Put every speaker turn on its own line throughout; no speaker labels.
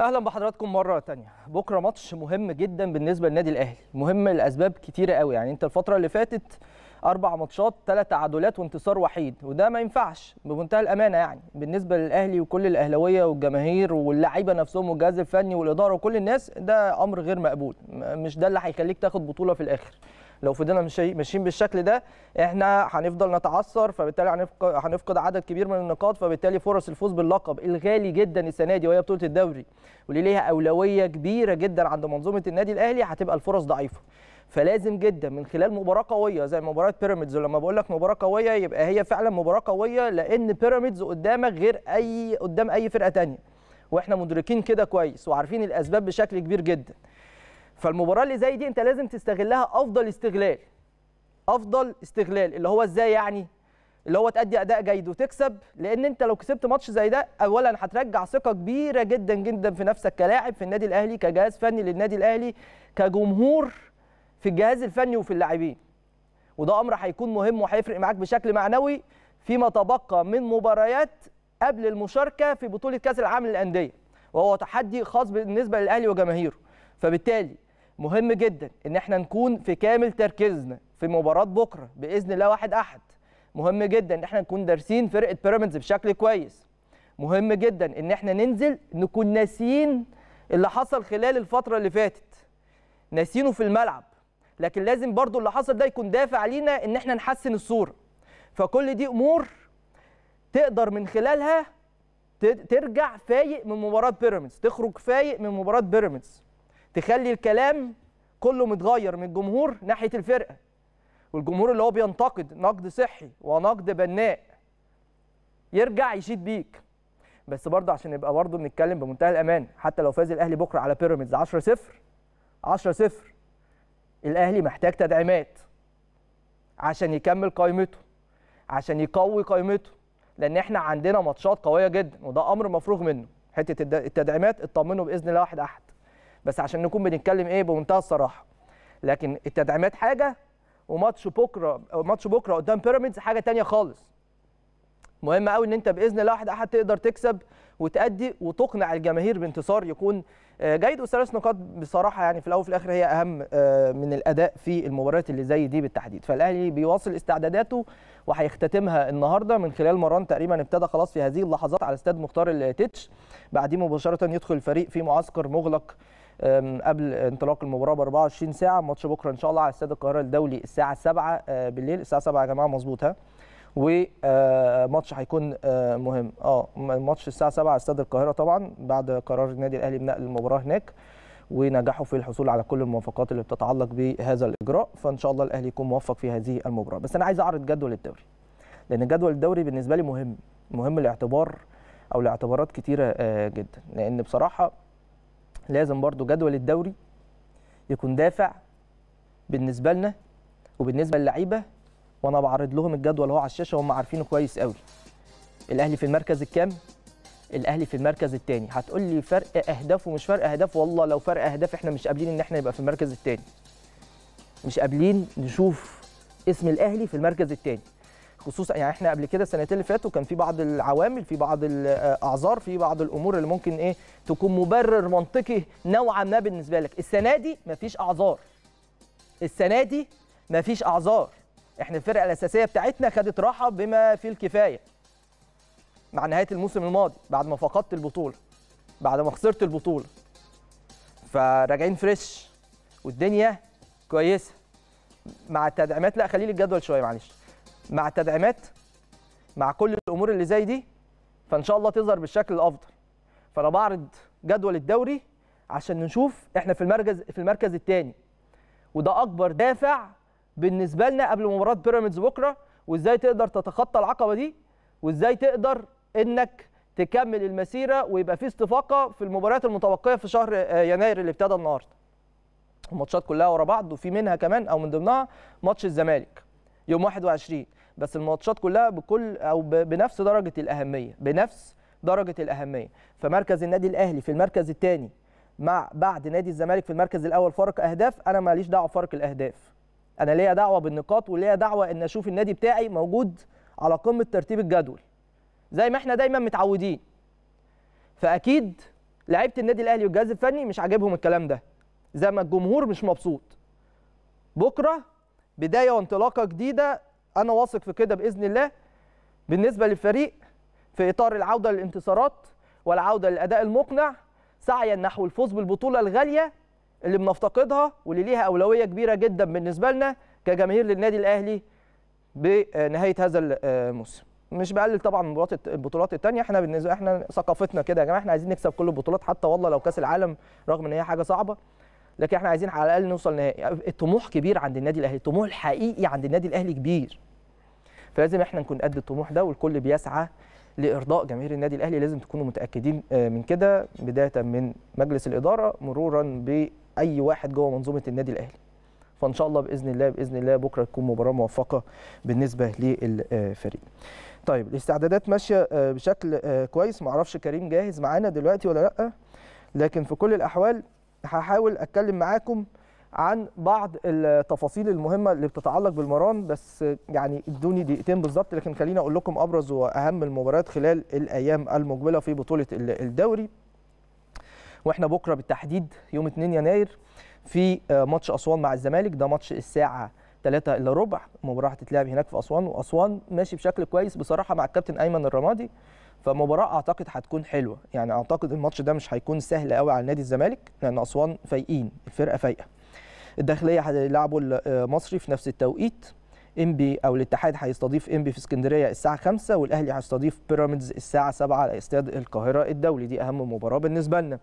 اهلا بحضراتكم مره تانية بكره ماتش مهم جدا بالنسبه للنادي الاهلي مهم لاسباب كتيره قوي يعني انت الفتره اللي فاتت اربع ماتشات ثلاث تعادلات وانتصار وحيد وده ما ينفعش بمنتهى الامانه يعني بالنسبه للاهلي وكل الاهلاويه والجماهير واللعيبه نفسهم والجهاز الفني والاداره وكل الناس ده امر غير مقبول مش ده اللي هيخليك تاخد بطوله في الاخر لو فضلنا ماشيين بالشكل ده احنا هنفضل نتعثر فبالتالي هنفقد عدد كبير من النقاط فبالتالي فرص الفوز باللقب الغالي جدا السنه دي وهي بطوله الدوري واللي ليها اولويه كبيره جدا عند منظومه النادي الاهلي هتبقى الفرص ضعيفه فلازم جدا من خلال مباراه قويه زي مباراه بيراميدز ولما بقول لك مباراه قويه يبقى هي فعلا مباراه قويه لان بيراميدز قدامك غير اي قدام اي فرقه تانية واحنا مدركين كده كويس وعارفين الاسباب بشكل كبير جدا فالمباراه اللي زي دي انت لازم تستغلها افضل استغلال افضل استغلال اللي هو ازاي يعني اللي هو تأدي اداء جيد وتكسب لان انت لو كسبت ماتش زي ده اولا هترجع ثقه كبيره جدا جدا في نفسك كلاعب في النادي الاهلي كجهاز فني للنادي الاهلي كجمهور في الجهاز الفني وفي اللاعبين وده امر هيكون مهم وهيفرق معاك بشكل معنوي فيما تبقى من مباريات قبل المشاركه في بطوله كاس العالم للانديه وهو تحدي خاص بالنسبه للاهلي وجماهيره فبالتالي مهم جدا ان احنا نكون في كامل تركيزنا في مباراه بكره باذن الله واحد احد مهم جدا ان احنا نكون دارسين فرقه بيراميدز بشكل كويس مهم جدا ان احنا ننزل نكون ناسيين اللي حصل خلال الفتره اللي فاتت ناسينه في الملعب لكن لازم برضو اللي حصل ده يكون دافع لينا ان احنا نحسن الصوره فكل دي امور تقدر من خلالها ترجع فايق من مباراه بيراميدز تخرج فايق من مباراه بيراميدز تخلي الكلام كله متغير من الجمهور ناحيه الفرقه والجمهور اللي هو بينتقد نقد صحي ونقد بناء يرجع يشيد بيك بس برضه عشان نبقى برضه بنتكلم بمنتهى الامان حتى لو فاز الاهلي بكره على بيراميدز 10 0 10 0 الاهلي محتاج تدعيمات عشان يكمل قائمته عشان يقوي قائمته لان احنا عندنا ماتشات قويه جدا وده امر مفروغ منه حته التدعيمات اطمنوا باذن الله واحد احد بس عشان نكون بنتكلم ايه بمنتهى الصراحه لكن التدعيمات حاجه وماتش بكره ماتش بكره قدام بيراميدز حاجه تانية خالص مهم قوي ان انت باذن الله واحد احد تقدر تكسب وتأدي وتقنع الجماهير بانتصار يكون آه، جيد وثلاث نقاط بصراحه يعني في الاول وفي الاخر هي اهم آه، من الاداء في المباريات اللي زي دي بالتحديد فالاهلي بيواصل استعداداته وهيختتمها النهارده من خلال مران تقريبا ابتدى خلاص في هذه اللحظات على استاد مختار التتش بعديه مباشره يدخل الفريق في معسكر مغلق قبل انطلاق المباراه ب 24 ساعه ماتش بكره ان شاء الله على استاد القاهره الدولي الساعه 7 آه، بالليل الساعه 7 يا جماعه مظبوط ها وماتش هيكون آه، مهم اه الماتش الساعه 7 على استاد القاهره طبعا بعد قرار النادي الاهلي بنقل المباراه هناك ونجحوا في الحصول على كل الموافقات اللي بتتعلق بهذا الاجراء فان شاء الله الاهلي يكون موفق في هذه المباراه بس انا عايز اعرض جدول الدوري لان جدول الدوري بالنسبه لي مهم مهم لاعتبار او لاعتبارات كتيره آه، جدا لان بصراحه لازم برضو جدول الدوري يكون دافع بالنسبه لنا وبالنسبه للعيبه وانا بعرض لهم الجدول اهو على الشاشه وهم عارفينه كويس قوي الاهلي في المركز الكام الاهلي في المركز الثاني هتقول لي فرق اهداف ومش فرق اهداف والله لو فرق اهداف احنا مش قابلين ان احنا نبقى في المركز الثاني مش قابلين نشوف اسم الاهلي في المركز الثاني خصوصا يعني احنا قبل كده السنتين اللي فاتوا كان في بعض العوامل في بعض الاعذار آه، في بعض الامور اللي ممكن ايه تكون مبرر منطقي نوعا ما بالنسبه لك السنه دي مفيش اعذار السنه دي مفيش اعذار احنا الفرقه الاساسيه بتاعتنا خدت راحه بما فيه الكفايه مع نهايه الموسم الماضي بعد ما فقدت البطوله بعد ما خسرت البطوله فراجعين فريش والدنيا كويسه مع التدعيمات لا خليلي الجدول شويه معلش مع التدعيمات مع كل الامور اللي زي دي فان شاء الله تظهر بالشكل الافضل فانا بعرض جدول الدوري عشان نشوف احنا في المركز في المركز الثاني وده اكبر دافع بالنسبه لنا قبل مباراه بيراميدز بكره وازاي تقدر تتخطى العقبه دي وازاي تقدر انك تكمل المسيره ويبقى في استفاقه في المباريات المتوقعه في شهر آه، يناير اللي ابتدى النهارده. الماتشات كلها ورا بعض وفي منها كمان او من ضمنها ماتش الزمالك يوم 21 بس الماتشات كلها بكل او بنفس درجه الاهميه بنفس درجه الاهميه فمركز النادي الاهلي في المركز الثاني مع بعد نادي الزمالك في المركز الاول فرق اهداف انا ماليش دعوه بفرق الاهداف انا ليا دعوه بالنقاط وليا دعوه ان اشوف النادي بتاعي موجود على قمه ترتيب الجدول زي ما احنا دايما متعودين فاكيد لعيبه النادي الاهلي والجهاز الفني مش عاجبهم الكلام ده زي ما الجمهور مش مبسوط بكره بدايه وانطلاقه جديده انا واثق في كده باذن الله بالنسبه للفريق في اطار العوده للانتصارات والعوده للاداء المقنع سعيا نحو الفوز بالبطوله الغاليه اللي بنفتقدها واللي ليها اولويه كبيره جدا بالنسبه لنا كجماهير للنادي الاهلي بنهايه هذا الموسم آه، مش بقلل طبعا من البطولات الثانيه احنا بالنسبه احنا ثقافتنا كده يا جماعه احنا عايزين نكسب كل البطولات حتى والله لو كاس العالم رغم ان هي حاجه صعبه لكن احنا عايزين على الاقل نوصل نهائي الطموح كبير عند النادي الاهلي الطموح الحقيقي عند النادي الاهلي كبير فلازم احنا نكون قد الطموح ده والكل بيسعى لارضاء جماهير النادي الاهلي لازم تكونوا متاكدين آه، من كده بدايه من مجلس الاداره مرورا ب اي واحد جوه منظومه النادي الاهلي فان شاء الله باذن الله باذن الله بكره تكون مباراه موفقه بالنسبه للفريق طيب الاستعدادات ماشيه آه، بشكل آه، كويس ما اعرفش كريم جاهز معانا دلوقتي ولا لا لكن في كل الاحوال هحاول اتكلم معاكم عن بعض التفاصيل المهمه اللي بتتعلق بالمران بس يعني ادوني دقيقتين بالظبط لكن خليني اقول لكم ابرز واهم المباريات خلال الايام المقبله في بطوله الدوري واحنا بكره بالتحديد يوم 2 يناير في آه، ماتش اسوان مع الزمالك ده ماتش الساعه 3 الا ربع المباراه هتتلعب هناك في اسوان واسوان ماشي بشكل كويس بصراحه مع الكابتن ايمن الرمادي فمباراه اعتقد هتكون حلوه يعني اعتقد الماتش ده مش هيكون سهل قوي على نادي الزمالك لان اسوان فايقين الفرقه فايقه الداخليه هيلعبوا المصري آه، في نفس التوقيت انبي او الاتحاد هيستضيف انبي في اسكندريه الساعه 5 والاهلي هيستضيف بيراميدز الساعه 7 على استاد القاهره الدولي دي اهم مباراه بالنسبه لنا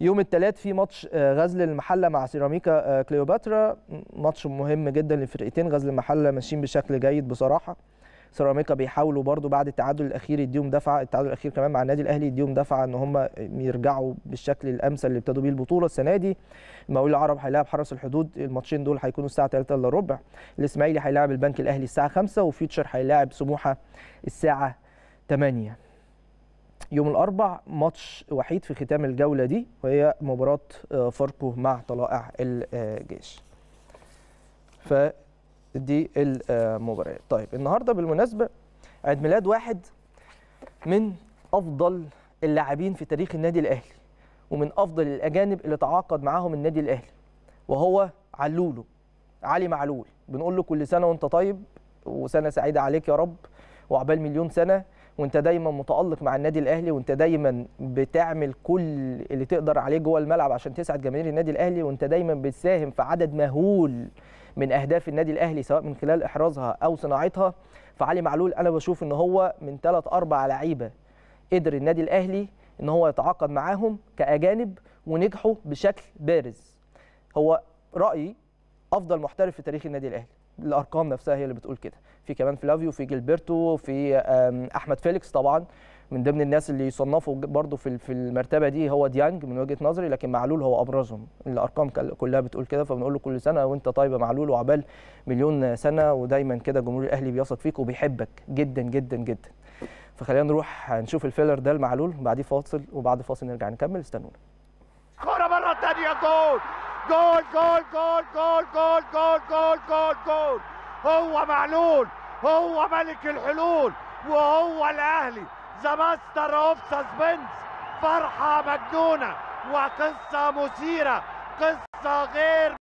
يوم الثلاث في ماتش آه، غزل المحله مع سيراميكا آه، كليوباترا ماتش مهم جدا للفرقتين غزل المحله ماشيين بشكل جيد بصراحه سيراميكا بيحاولوا برده بعد التعادل الاخير يديهم دفعه التعادل الاخير كمان مع النادي الاهلي يديهم دفعه ان هم يرجعوا بالشكل الامثل اللي ابتدوا بيه البطوله السنه دي المقاول العرب هيلاعب حرس الحدود الماتشين دول هيكونوا الساعه 3 الا ربع الاسماعيلي هيلاعب البنك الاهلي الساعه 5 وفيوتشر هيلاعب سموحه الساعه 8 يوم الاربع ماتش وحيد في ختام الجوله دي وهي مباراه آه، فاركو مع طلائع الجيش ف دي المباريات طيب النهارده بالمناسبه عيد ميلاد واحد من افضل اللاعبين في تاريخ النادي الاهلي ومن افضل الاجانب اللي تعاقد معاهم النادي الاهلي وهو علولو علي معلول بنقول له كل سنه وانت طيب وسنه سعيده عليك يا رب وعبال مليون سنه وانت دايما متالق مع النادي الاهلي وانت دايما بتعمل كل اللي تقدر عليه جوه الملعب عشان تسعد جماهير النادي الاهلي وانت دايما بتساهم في عدد مهول من اهداف النادي الاهلي سواء من خلال احرازها او صناعتها فعلي معلول انا بشوف ان هو من ثلاث اربع لعيبه قدر النادي الاهلي ان هو يتعاقد معاهم كاجانب ونجحوا بشكل بارز هو رايي افضل محترف في تاريخ النادي الاهلي الارقام نفسها هي اللي بتقول كده في كمان فلافيو في جيلبرتو في احمد فيليكس طبعا من ضمن الناس اللي يصنفوا برضه في في المرتبه دي هو ديانج من وجهه نظري لكن معلول هو ابرزهم الارقام كلها بتقول كده فبنقول له كل سنه وانت طيب يا معلول وعبال مليون سنه ودايما كده جمهور الاهلي بيثق فيك وبيحبك جدا جدا جدا فخلينا نروح نشوف الفيلر ده لمعلول بعديه فاصل وبعد فاصل نرجع نكمل استنونا كره مره ثانيه جول جول جول جول جول جول جول جول جول جول هو معلول هو ملك الحلول وهو الاهلي ذا ماستر اوف سسبنس فرحه مجنونه وقصه مثيره قصه غير